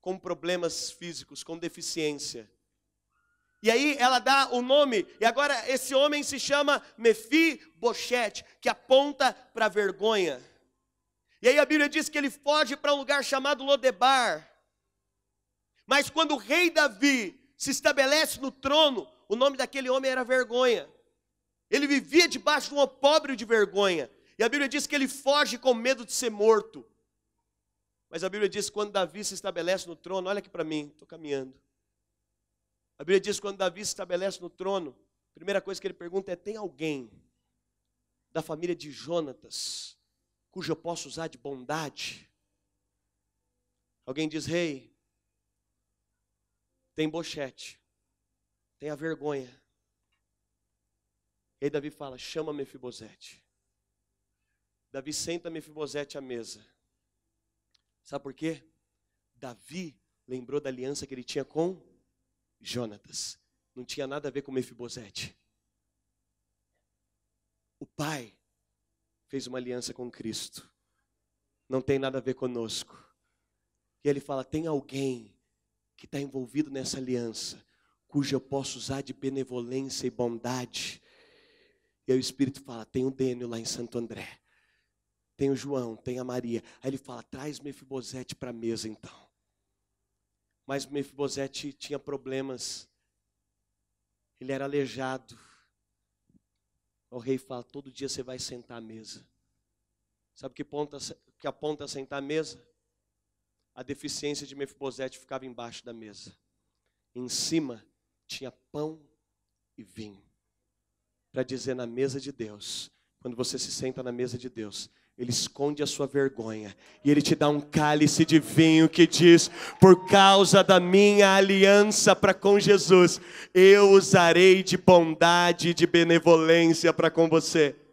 com problemas físicos, com deficiência. E aí ela dá o nome, e agora esse homem se chama Mefi Bochete, que aponta para a vergonha. E aí a Bíblia diz que ele foge para um lugar chamado Lodebar. Mas quando o rei Davi se estabelece no trono, o nome daquele homem era vergonha. Ele vivia debaixo de um opróbrio de vergonha. E a Bíblia diz que ele foge com medo de ser morto. Mas a Bíblia diz que quando Davi se estabelece no trono, olha aqui para mim, estou caminhando. A Bíblia diz que quando Davi se estabelece no trono, a primeira coisa que ele pergunta é: tem alguém da família de Jonatas cujo eu posso usar de bondade? Alguém diz: rei, hey, tem bochete, tem a vergonha, e aí Davi fala: chama Mefibosete. Davi senta Mefibosete à mesa. Sabe por quê? Davi lembrou da aliança que ele tinha com Jonatas. Não tinha nada a ver com Mefibosete. O pai fez uma aliança com Cristo. Não tem nada a ver conosco. E ele fala: tem alguém que está envolvido nessa aliança, cujo eu posso usar de benevolência e bondade e aí o Espírito fala: tem o Dênio lá em Santo André, tem o João, tem a Maria. Aí ele fala: traz Mefibosete para a mesa então. Mas Mefibosete tinha problemas, ele era aleijado. O rei fala: todo dia você vai sentar à mesa. Sabe que, ponta, que aponta a é sentar à mesa? A deficiência de Mefibosete ficava embaixo da mesa. Em cima tinha pão e vinho para dizer na mesa de Deus, quando você se senta na mesa de Deus, ele esconde a sua vergonha e ele te dá um cálice de vinho que diz: Por causa da minha aliança para com Jesus, eu usarei de bondade e de benevolência para com você.